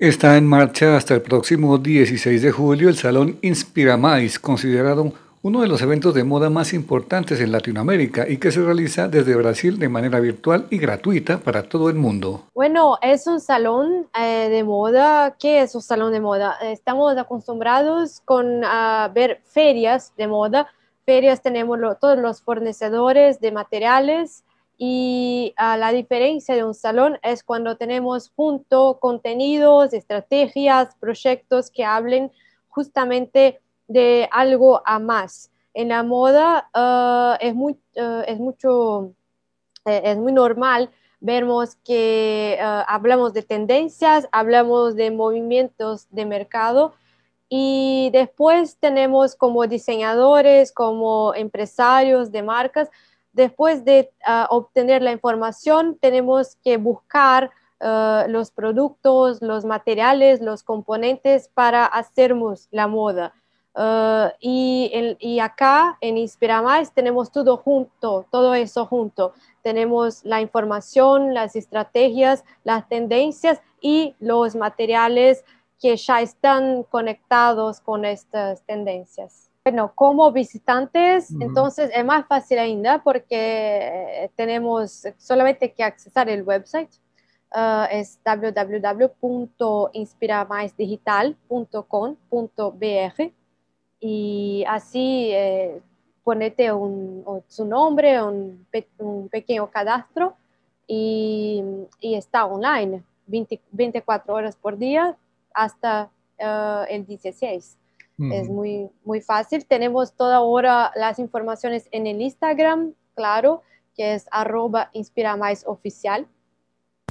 Está en marcha hasta el próximo 16 de julio el Salón Inspiramais, considerado uno de los eventos de moda más importantes en Latinoamérica y que se realiza desde Brasil de manera virtual y gratuita para todo el mundo. Bueno, es un salón eh, de moda. ¿Qué es un salón de moda? Estamos acostumbrados con ver ferias de moda. Ferias tenemos todos los fornecedores de materiales y a ah, la diferencia de un salón es cuando tenemos junto contenidos, estrategias, proyectos que hablen justamente de algo a más. En la moda ah, es, muy, ah, es, mucho, eh, es muy normal vemos que hablamos de tendencias, hablamos de movimientos de mercado, y después tenemos como diseñadores, como empresarios de marcas, Después de ah, obtener la información, tenemos que buscar ah, los productos, los materiales, los componentes para hacernos la moda. Ah, y, acá en Inspira tenemos todo junto, todo eso junto. Tenemos la información, las estrategias, las tendencias y los materiales que ya están conectados con estas tendencias. Bueno, como visitantes, entonces es más fácil ainda porque eh, tenemos solamente que accesar el website. Ah, es www.inspiramaisdigital.com.br y así eh, ponete un, su nombre, un, pequeño cadastro y, está online 24 horas por día hasta ah, el 16. Es muy, muy fácil. Tenemos toda hora las informaciones en el Instagram, claro, que es arroba inspira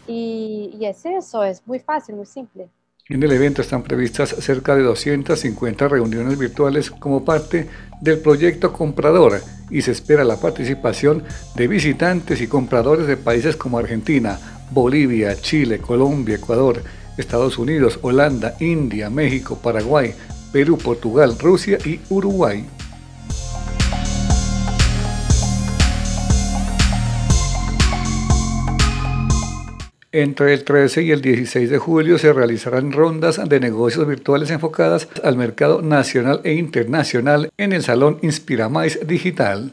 Y, es eso, es muy fácil, muy simple. En el evento están previstas cerca de 250 reuniones virtuales como parte del proyecto Comprador... y se espera la participación de visitantes y compradores de países como Argentina, Bolivia, Chile, Colombia, Ecuador, Estados Unidos, Holanda, India, México, Paraguay, Perú, Portugal, Rusia y Uruguay. Entre el 13 y el 16 de julio se realizarán rondas de negocios virtuales enfocadas al mercado nacional e internacional en el Salón Inspiramais Digital.